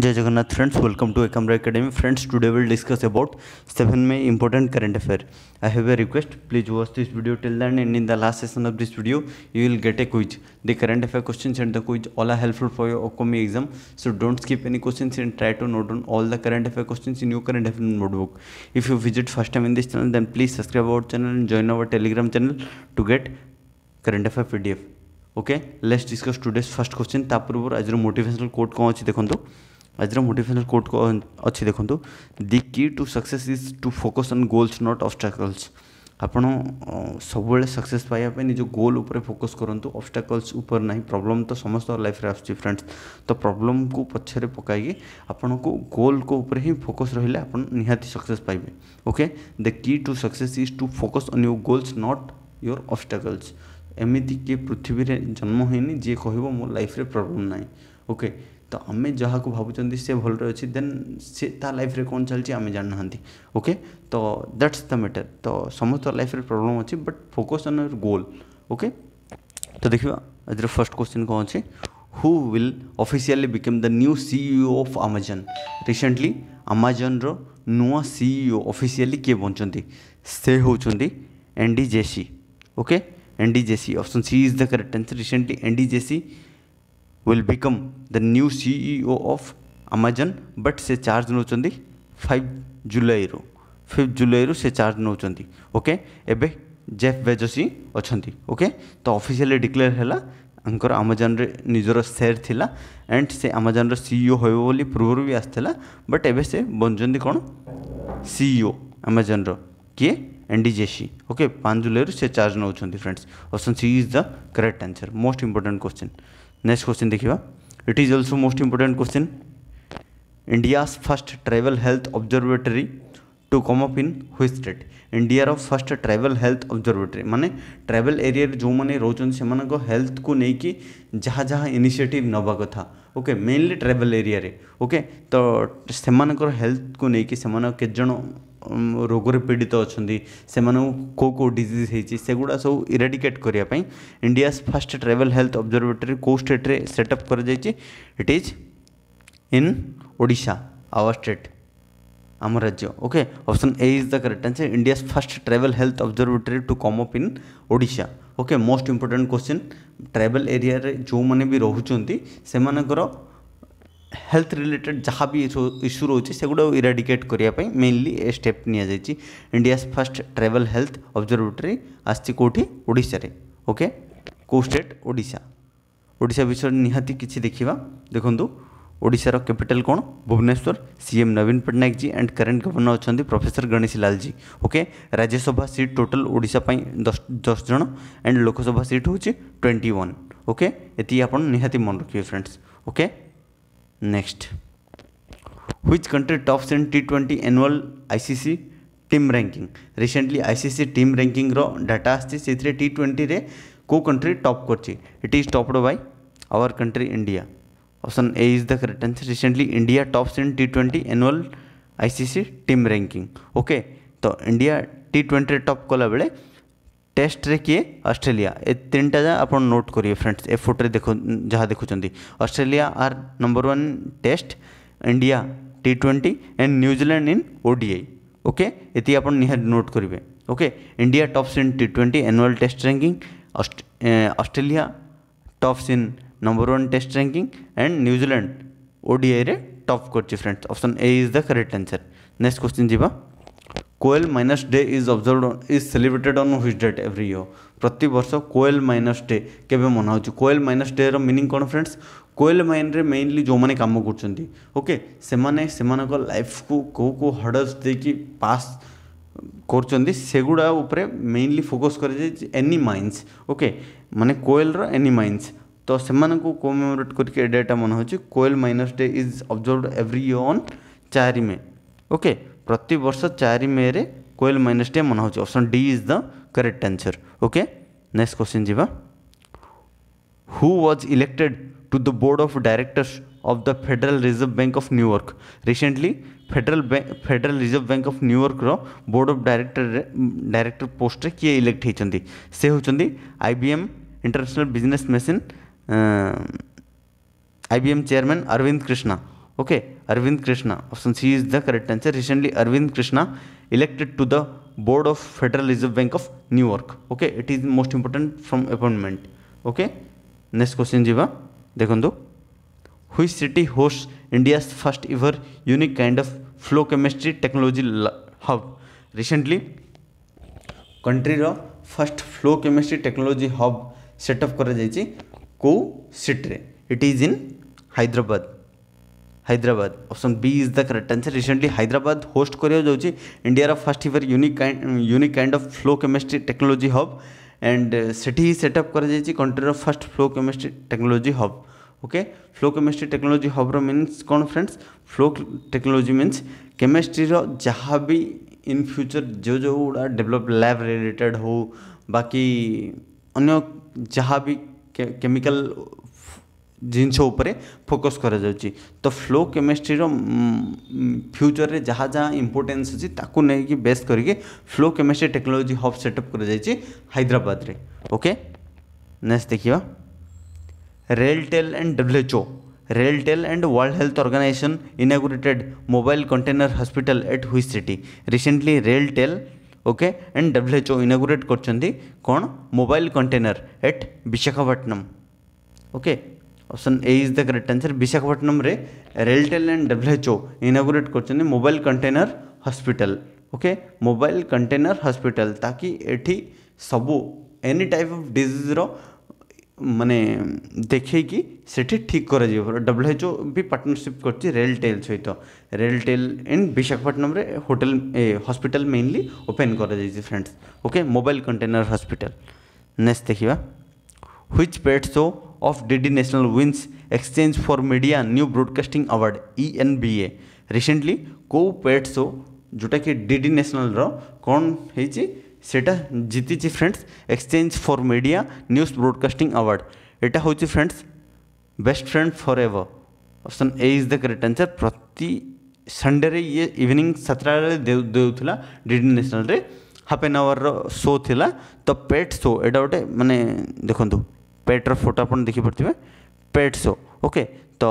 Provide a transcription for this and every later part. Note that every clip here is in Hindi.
जय Jagannath friends welcome to Ekamra academy friends today will discuss about seven में important current affair I have a request please watch this video till then end in the last session of this video you will get a quiz the current affair question and the quiz all are helpful for your upcoming exam so don't skip any question and try to note on all the current affair question in you current affair notebook if you visit first time in this channel then please subscribe our channel and join our Telegram channel to get current affair P D F okay let's discuss today's first question ता पूर्व आज मोटिवेशनल कोट कौन अच्छी देखो आज मोटेसनाल कोर्ट को अं, अच्छे देखो the key to success to focus on goals not obstacles आपण सब सक्से निज गोल फोकस करूँ अबस्टाकल्स ना प्रोब्लम तो समस्त लाइफ आस तो प्रोब्लम को पचर पक आप गोल को उपर ही फोकस रही निहाती सक्से पाइबे okay the key to success to focus on your goals not your obstacles एमती किए पृथ्वी जन्म होनी जी कह मो लाइफ प्रोब्लम ना ओके okay. तो आम जहाँ को भावुं से भल अच्छे देन सी लाइफ कौन चलती आम जानूना ओके तो दैट्स द मैटर तो समस्त लाइफ प्रॉब्लम अच्छे but focus on goal okay तो देखा आज फर्स्ट क्वेश्चन कौन अच्छे who will officially become the new CEO of Amazon recently Amazon रुआ सीईओ ऑफिशियली किए बनते से होती Andy Jassy okay Andy Jassy option C is the correct answer recently Andy Jassy will become the new CEO of Amazon but से charge नौचंदी 5 जुलाई रो 5 जुलाई रो से charge नौचंदी ओके एबे जेफ बेजोसी अछंती ओके तो ऑफिशियली डिक्लेयर हैला ତାଙ୍କର ଆମାଜନରେ ନିଜର ସେୟାର ଥିଲା ଆଣ୍ଡ ସେ ଆମାଜନର ସିଇଓ ହେବ ବୋଲି ପୂର୍ବରୁ ବି ଆସିଥିଲା ବଟ୍ ଏବେ ସେ ବନିଛନ୍ତି କ'ଣ ସିଇଓ ଆମାଜନର କିଏ ଏଣ୍ଡି ଜେସି ଓକେ ପାଞ୍ଚ ଜୁଲାଇରୁ ସେ ଚାର୍ଜ ନେଉଛନ୍ତି friends option C is the correct answer most important question next question देखा it is also most important question India first tribal health observatory to come up in which state India first tribal health observatory माने ट्राइबल एरिया जो मैंने रोचन से हेल्थ को लेकिन जहाँ जहाँ इनिशिएटिव नवा कथा okay mainly tribal area okay तो से हेल्थ को लेकिन से ରୋଗରେ ପୀଡ଼ିତ ଅଛନ୍ତି ସେମାନଙ୍କୁ କେଉଁ କେଉଁ ଡିଜିଜ୍ ହେଇଛି ସେଗୁଡ଼ା ସବୁ ଇରାଡ଼ିକେଟ୍ କରିବା ପାଇଁ India's first travel health observatory କେଉଁ ଷ୍ଟେଟ୍ରେ ସେଟଅପ୍ କରାଯାଇଛି it is in Odisha our state ଆମ ରାଜ୍ୟ okay option A is the correct answer India's first travel health observatory to come up in Odisha okay most important question travel ଏରିଆରେ ଯେଉଁମାନେ ବି ରହୁଛନ୍ତି ସେମାନଙ୍କର हेल्थ रिलेटेड जहाँ भी इश्यू रोचे सेगुड़ा इराडिकेट करने मेनली ए स्टेप नि India first travel health observatory आसची कौटी ओडार ओके कौ स्टेट ओडा ओडा विषय निहाती किसी देखा देखो ओडार कैपिटल कौन Bhubaneswar CM Naveen Patnaik ji and current governor अच्छा professor Ganesh Lal ji okay Rajya Sabha seat total ओडापाई दस दस जन एंड लोकसभा सीट हूँ ट्वेंटी वन ओके ये आप मन रखिए friends okay next country top सेन T twenty annual ICC team ranking recently ICC team ranking data आती टी ट्वेंटी रे को कंट्री टॉप कर it is topped by our country India option A is the correct answer recently India top सेन T twenty annual ICC team ranking okay तो इंडिया टी ट्वेंटी टॉप कला बेले টেস্টরে কিଏ ଅଷ୍ଟ୍ରେଲିଆ ଏ ତିନିଟା ଯାକ ଆପଣ ନୋଟ୍ କରିବେ ଫ୍ରେଣ୍ଡସ୍ ଏ ଫୋଟୋରେ ଦେଖୁ ଯାହା ଦେଖୁଛନ୍ତି Australia are number one test India T twenty and New Zealand in ODI okay ଏତିକି ଆପଣ ନିହାତି ନୋଟ୍ କରିବେ okay India tops in T twenty annual test ranking Australia tops in number one test ranking and New Zealand ODI रे टॉप कर friends option A is the correct answer next question जी कोएल minus day is observe is celebrated on his date every year प्रत वर्ष कोएल माइनस डे के मना कोएल माइनस डे रिनिंग कौन फ्रेंड्स कोएल माइन में मेनली जो मैंने कम ओके से लाइफ को कौ कौ हडस दे कि पास कर उपरे मेनली फोकस कर एनी माइन्स ओके मैंने कोएल एनी माइन्स तो से कोमेमोरेट करके डेटा मना हो coal minus day is observed every year on चार मे ओके प्रत वर्ष चार मेरे कोयल माइनस टे मना option D is the correct answer okay next question जीवा who was elected to the board of directors of the Federal Reserve Bank of New York recently Federal Federal Reserve Bank of New York रो board of director director post किए इलेक्ट होती से होंगे IBM International Business Machine IBM chairman Arvind Krishna okay Arvind Krishna option C is the correct answer recently Arvind Krishna elected to the board of Federal Reserve Bank of New York okay it is most important from appointment okay next question जीवा देखो हुई city host India first ever unique kind of flow chemistry technology hub recently country's first flow chemistry technology hub set up करो city it is in Hyderabad Hyderabad option B is the correct answer recently Hyderabad host कर India first ever unique unique kind of flow chemistry technology hub and से ही सेटअप कर country first flow chemistry technology hub okay flow chemistry technology hub mean कौन friends flow technology mean chemistry जहाँ भी इन फ्यूचर जो जो गुड़ा डेवलप लैब रिलेटेड हो बाकी अन्य जहाँ भी केमिकल ଜିନିଷ ଉପରେ ଫୋକସ୍ କରାଯାଉଛି ତ ଫ୍ଲୋ କେମିଷ୍ଟ୍ରିର ଫ୍ୟୁଚର୍ରେ ଯାହା ଯାହା ଇମ୍ପୋର୍ଟାନ୍ସ ଅଛି ତାକୁ ନେଇକି ବେସ୍ କରିକି flow chemistry technology hub setup କରାଯାଇଛି ହାଇଦ୍ରାବାଦରେ ଓକେ ନେକ୍ସଟ ଦେଖିବା RailTel and WHO RailTel and world health organisation inaugurated mobile container hospital at which city recently RailTel okay and WHO inaugurate कर mobile container at Visakhapatnam okay option A is the correct answer Visakhapatnam RailTel and WHO inaugurate कर mobile container hospital okay mobile container hospital ताकि ये सब एनी टाइप अफ डिजिज्र मानने देखी से ठीक कर डब्ल्यूएचओ भी पार्टनरशिप करेलटेल सहित RailTel and Visakhapatnam hotel hospital mainly open कर friends okay mobile container hospital next देखा which pet show of D D national wins exchange for media news broadcasting award E N B A recently कौ पेड शो जोटा कि डी डी नेशनल कौन है सेटा जीति friends exchange for media news broadcasting award एटा हो friends best friend for ever option A is the correct answer प्रति संडे रे ये इवनिंग सतटा बेले देखा D national half an hour रो थी तो पेट शो यहाँ गोटे मानने देखो पेट्र फोटो आप देखिपे पेट शो ओके तो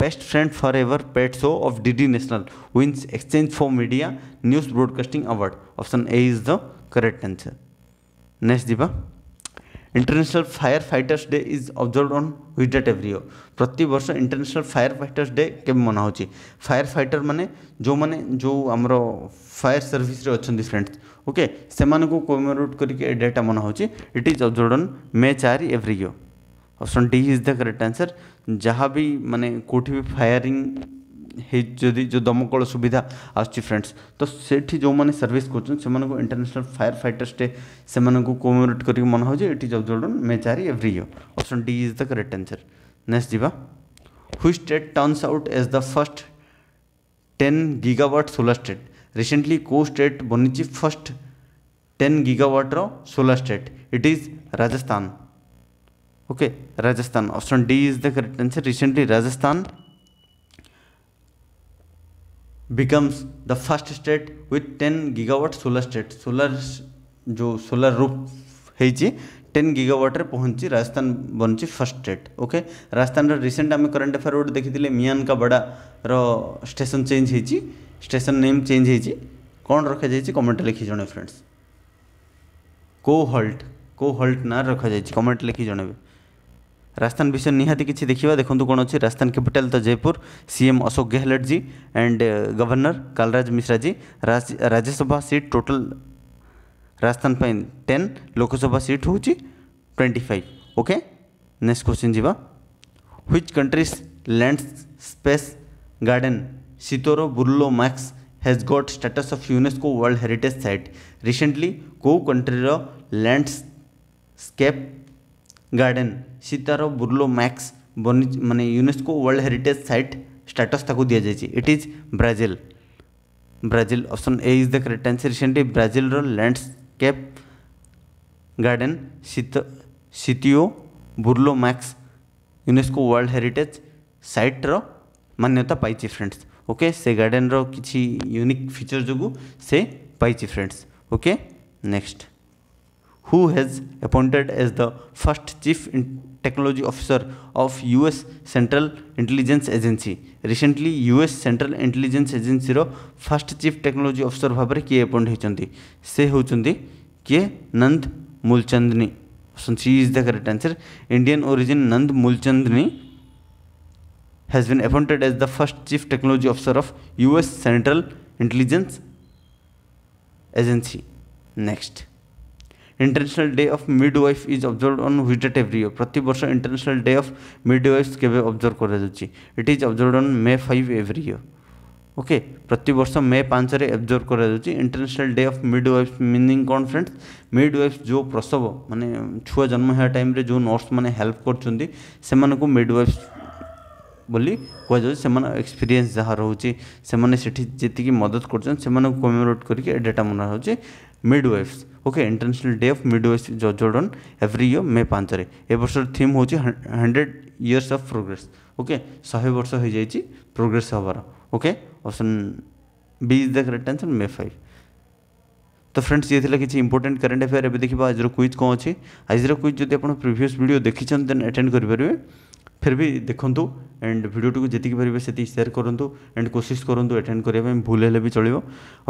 best friend for ever pet show of D national wins exchange for media news broadcasting award option A is the correct answer next जी international fire fighters day is observed on which date every प्रत वर्ष इंटरनेशनल फायर फाइटर्स डे के मना फायर फाइटर मैंने जो मैंने जो आम फायर सर्विस अच्छे फ्रेंड्स ओके से कमरुट करके डेटा मना हूँ इट इज अब्जोर्डन मे चार every year option D is the correct answer जहाँ भी मानने कौटि भी फायरिंग जदि जो दमकल सुविधा फ्रेंड्स तो से जो मैंने सर्विस कर इंटरनेशनल फायर फाइटर्स डे से कमरेट करके मना हूँ इट इज अब्जोर्डन मे चार every year option D is the correct answer next जी which state turns out as the first ten gigawatt solar state recently co-state Bonichi first 10 gigawatt of solar state. It is Rajasthan. Okay, Rajasthan. Option D is the correct answer. Recently, Rajasthan becomes the first state with 10 gigawatt solar state. Solar जो सोलर रूफ ହେଇଛି টেন গিগাওয়াটে পৌঁছি রাজস্থান বনছি ফার্স্ট স্টেট ওকে রাজস্থানর রিসেন্ট আমি করেন্ট আফেয়ার গোটে দেখি মিয়ান কাবাড়ার স্টেসন চেঞ্জ হয়েছি स्टेशन नेम चेंज हो कौन रखा जा कमेंट लिखी जन फ्रेंड्स को हल्ट को हल्ट ना रखा जा कमेंट लिखी जन राजस्थान विषय निहाती किसी देखा देखो कौन अच्छे राजस्थान कैपिटल तो Jaipur CM Ashok Gehlot ji and governor Kalraj Mishra ji Rajya Sabha seat total Rajasthan पर टेन लोकसभा सीट हूँ twenty five okay next question जी which countries landscape garden Sitoro Burlo Max has got status of UNESCO World Heritage Site. Recently, Cove Contrero Landscape garden Sitio Burle Marx बनी मैंने UNESCO world heritage site status ताकू दि जाए it is Brazil Brazil option A is the correct answer recently Brazil रो लैंडस्केप गार्डन सीत Sitio Burle Marx UNESCO world heritage site रो मान्यता पाई फ्रेंड्स ओके से गार्डेन रिच्छ यूनिक फिचर जो से पाई friends okay next who has appointed as the first chief technology officer of US central intelligence agency recently US central intelligence agency रो फर्स्ट चीफ टेक्नोलॉजी ऑफिसर भाव में किए अपॉइंट होती से किए Nand Mulchandani C is the correct answer Indian origin Nand Mulchandani has been appointed as the first chief technology officer of US Central Intelligence Agency. Next. International Day of Midwife is observed on which date every year? प्रति वर्ष International Day of Midwives केवे observe करा जाउछि It is observed on May 5 every year. Okay प्रति वर्ष मे ପାଞ୍ଚରେ ଅବଜର୍ଭ କରାଯାଉଛି international day of midwife meaning କ'ଣ ଫ୍ରେଣ୍ଡସ୍ ମିଡ୍ ୱାଇଫ୍ ଯେଉଁ ପ୍ରସବ ମାନେ ଛୁଆ ଜନ୍ମ ହେବା ଟାଇମ୍ରେ ଯେଉଁ ନର୍ସମାନେ ହେଲ୍ପ କରୁଛନ୍ତି ସେମାନଙ୍କୁ ମିଡ୍ ୱାଇଫ୍ ବୋଲି କୁହାଯାଉଛି ସେମାନେ ଏକ୍ସପିରିଏନ୍ସ ଯାହା ରହୁଛି ସେମାନେ ସେଠି ଯେତିକି ମଦତ କରୁଛନ୍ତି ସେମାନଙ୍କୁ କମେମୋରେଟ୍ କରିକି ଏ ଡେଟା ମନା ହେଉଛି midwives okay international day of midwives ଜଜଡ଼ ଅନ୍ ଏଭ୍ରି ଇୟର୍ ମେ ପାଞ୍ଚରେ ଏ ବର୍ଷର ଥିମ୍ ହେଉଛି hundred years of progress okay ଶହେ ବର୍ଷ ହୋଇଯାଇଛି ପ୍ରୋଗ୍ରେସ୍ ହେବାର okay option B is the correct answer May five ତ ଫ୍ରେଣ୍ଡସ୍ ଇଏ ଥିଲା କିଛି ଇମ୍ପୋର୍ଟାଣ୍ଟ କରେଣ୍ଟ ଆଫେୟାର ଏବେ ଦେଖିବା ଆଜିର କୁଇଜ୍ କ'ଣ ଅଛି ଆଜିର କୁଇଜ୍ ଯଦି ଆପଣ ପ୍ରିଭିୟସ୍ ଭିଡ଼ିଓ ଦେଖିଛନ୍ତି ଦେନ୍ ଆଟେଣ୍ଡ କରିପାରିବେ ଫିର୍ ବି ଦେଖନ୍ତୁ ଆଣ୍ଡ୍ ଭିଡ଼ିଓଟିକୁ ଯେତିକି ପାରିବେ ସେତିକି ସେୟାର୍ କରନ୍ତୁ ଆଣ୍ଡ୍ କୋସିସ୍ କରନ୍ତୁ ଆଟେଣ୍ଡ୍ କରିବା ପାଇଁ ଭୁଲ୍ ହେଲେ ବି ଚଳିବ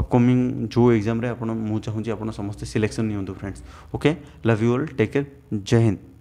ଅପକମିଂ ଯେଉଁ ଏକ୍ଜାମ୍ରେ ଆପଣ ମୁଁ ଚାହୁଁଛି ଆପଣ ସମସ୍ତେ ସିଲେକ୍ସନ୍ ନିଅନ୍ତୁ friends okay love you all take care ଜୟ ହିନ୍ଦ୍